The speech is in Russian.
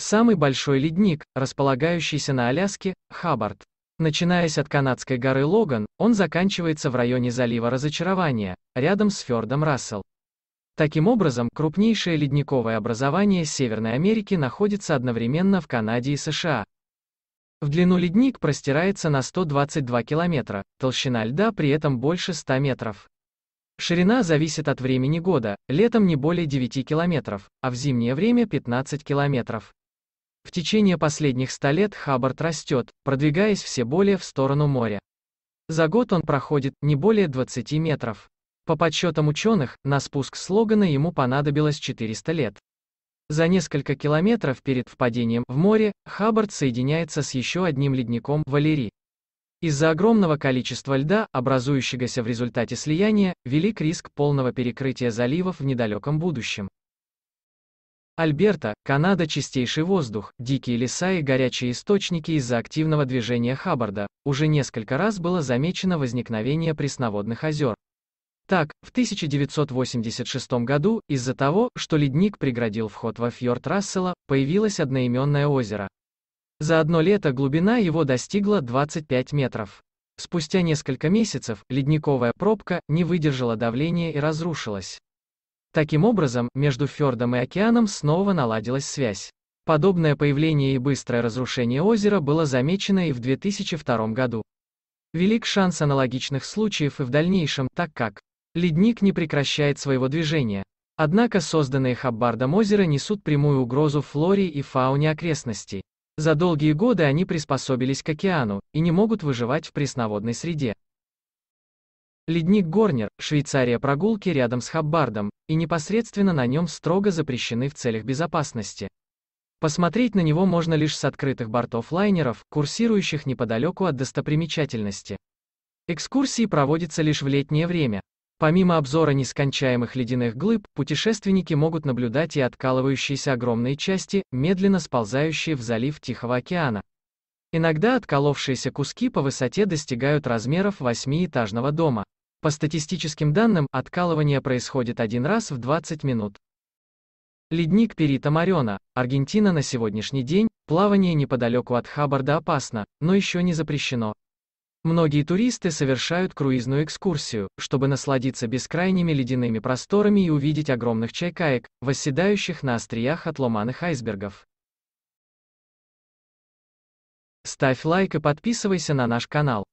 Самый большой ледник, располагающийся на Аляске, Хаббард. Начинаясь от канадской горы Логан, он заканчивается в районе залива Разочарования, рядом с фьордом Рассел. Таким образом, крупнейшее ледниковое образование Северной Америки находится одновременно в Канаде и США. В длину ледник простирается на 122 километра, толщина льда при этом больше 100 метров. Ширина зависит от времени года, летом не более 9 километров, а в зимнее время 15 километров. В течение последних 100 лет Хаббард растет, продвигаясь все более в сторону моря. За год он проходит не более 20 метров. По подсчетам ученых, на спуск с Логана ему понадобилось 400 лет. За несколько километров перед впадением в море, Хаббард соединяется с еще одним ледником Валери. Из-за огромного количества льда, образующегося в результате слияния, велик риск полного перекрытия заливов в недалеком будущем. Альберта, Канада чистейший воздух, дикие леса и горячие источники из-за активного движения Хаббарда, уже несколько раз было замечено возникновение пресноводных озер. Так, в 1986 году, из-за того, что ледник преградил вход во фьорд Рассела, появилось одноименное озеро. За одно лето глубина его достигла 25 метров. Спустя несколько месяцев ледниковая пробка не выдержала давления и разрушилась. Таким образом, между фьордом и океаном снова наладилась связь. Подобное появление и быстрое разрушение озера было замечено и в 2002 году. Велик шанс аналогичных случаев и в дальнейшем, так как ледник не прекращает своего движения. Однако созданные Хаббардом озера несут прямую угрозу флоре и фауне окрестностей. За долгие годы они приспособились к океану и не могут выживать в пресноводной среде. Ледник Горнер, Швейцария прогулки рядом с Хаббардом, и непосредственно на нем строго запрещены в целях безопасности. Посмотреть на него можно лишь с открытых бортов лайнеров, курсирующих неподалеку от достопримечательности. Экскурсии проводятся лишь в летнее время. Помимо обзора нескончаемых ледяных глыб, путешественники могут наблюдать и откалывающиеся огромные части, медленно сползающие в залив Тихого океана. Иногда отколовшиеся куски по высоте достигают размеров восьмиэтажного дома. По статистическим данным, откалывание происходит один раз в 20 минут. Ледник Перита Марена, Аргентина на сегодняшний день, плавание неподалеку от Хаббарда опасно, но еще не запрещено. Многие туристы совершают круизную экскурсию, чтобы насладиться бескрайними ледяными просторами и увидеть огромных чайкаек, восседающих на остриях отломанных айсбергов. Ставь лайк и подписывайся на наш канал.